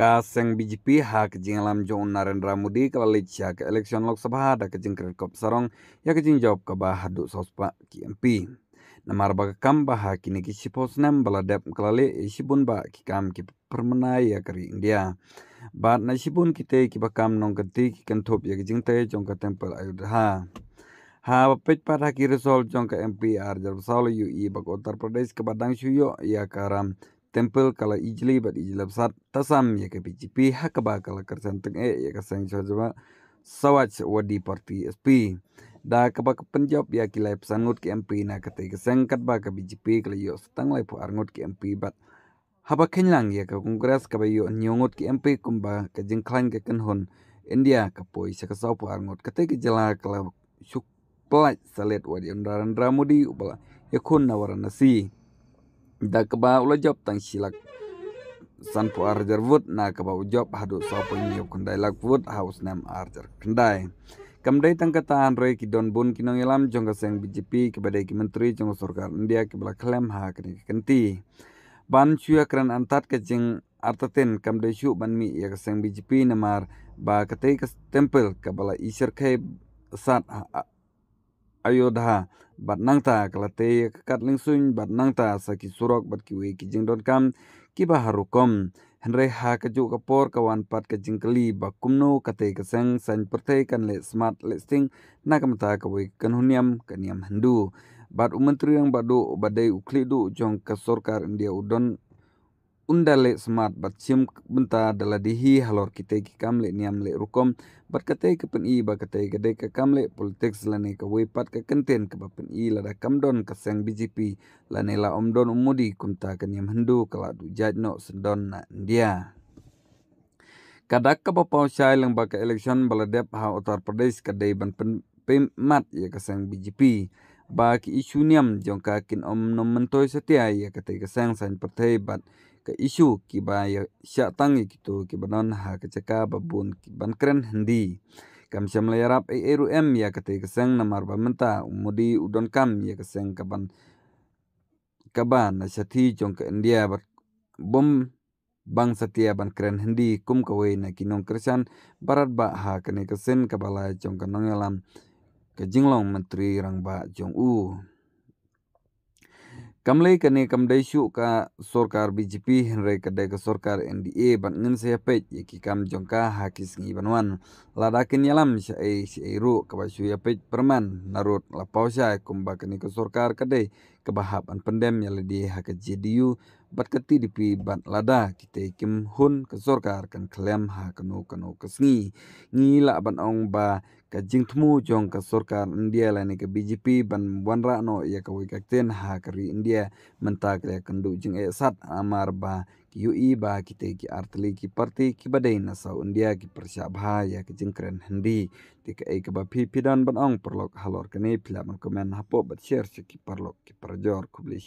Kaseng biji pihak jing alam jong narendra mudi kelalit syak eleksion lok sabah ada kejing kredit kop sarong ya kejing jawab ke bahaduk sospa KMP. Namar baga kam bahak kini kisi posnem beladep kelali isibun bak bah ki permenai ya kari India. Bat na isibun kite kam nong keti top ya kejing te jong ke tempel ayudha. Ha bapet pada haki resol jong ke MPR jarum saul UI bah Uttar Pradesh ke Badang Shuyo ya karam Tempel kala ijli bat ijlab sat tasam ya ke hak hakaba kala kerjaan teng e ya sang coba sawaj wadi parti SP da kaba ke penjawab ya kilai pesangut ke MP na kata ke kat ba ke BJP kala yo setang lai pu arngut ke MP bat haba kenyang ya ke kongres kaba yo nyongut ke MP kumba ke jengklan ke kenhon India ke poi ke saw pu arngut kata ke jela kala suk pelat salet wadi undaran ramudi ubala yakun nawaran nasi da ka ba ulo job tang silak san pu arjer vut na ka ba ujob hadu so pu nyu kundai lak vut house nam arjer kundai Kamdai tang kata roi ki don bun kinong ilam jong ka seng BJP kepada ki menteri jong surkar India ke bala klem ha kini kenti. Ban cuya keren antat ke jeng artatin kamdai syuk ban mi ya ka seng BJP namar ba katai ka tempel ke bala isir kai sat ayodha bat nangta kalate kakat lingsun bat nangta saki surok bat kiwe kijing don kam kiba harukom henre ha kaju kapor kawan pat kajing keli ba kumno kate kaseng san perte kan le smart le sting nakamta kawe kan huniam kaniam Hindu, bat umentri yang badu badai uklidu jong kasorkar india udon undale smart bat sim benta dala dihi halor kite ki kamle niam le rukom bat kate ke pen i ba kate ke de ke kamle politik ke we pat ke kenten ke bapen i lada kamdon ke seng BJP lane la om umudi kumta ke niam hendu kala du jadno sendon na dia kadak ke papau syai lang ba ke election baladep ha utar Pradesh ban pen pemat ya ke seng BJP ba isu niam jongkakin kin om nom mentoi setia ya kate ke sang san bat ke isu kiba ya sya tangi ya gitu kiba non ha keceka babun ki keren hendi kam syam melayarap e eru em ya kete keseng namar bamenta umudi udon kam ya keseng kaban kaban na ti jong ke india bat bom bang setia ban keren hendi kum kawe na kinong kersan barat ba ha kene kesen kabala jong ke nongelam ke jinglong menteri rang ba jong u कमले kane कमडई shu ka Sorkar BJP हनरे कदे ka sorkar NDA ban ngin se yapet ye ki kam jongka hakis ngi banwan lada kin yalam sha e se e ru ka ba shu ya perman narut la pau sha kumba kane ka sorkar kade ka bahap an pendem ya di hakat jdu bat di pi ban lada kite kim hun ka Sorkar kan klem ha kanu kanu kasngi ngi la ban ong ba ka jingthmu jong ka india ni ka bjp ban wanra no ya ka wai ten ha ri india menta ka kandu jing e sat amar ba ki ui e, ba te ki artli ki parti ki badai na sau india ki bha ya ka kren hendi ti ka e ba phi pidan ban ong perlok halor pila philaman komen hapo bat share ki perlok ki perjor kubli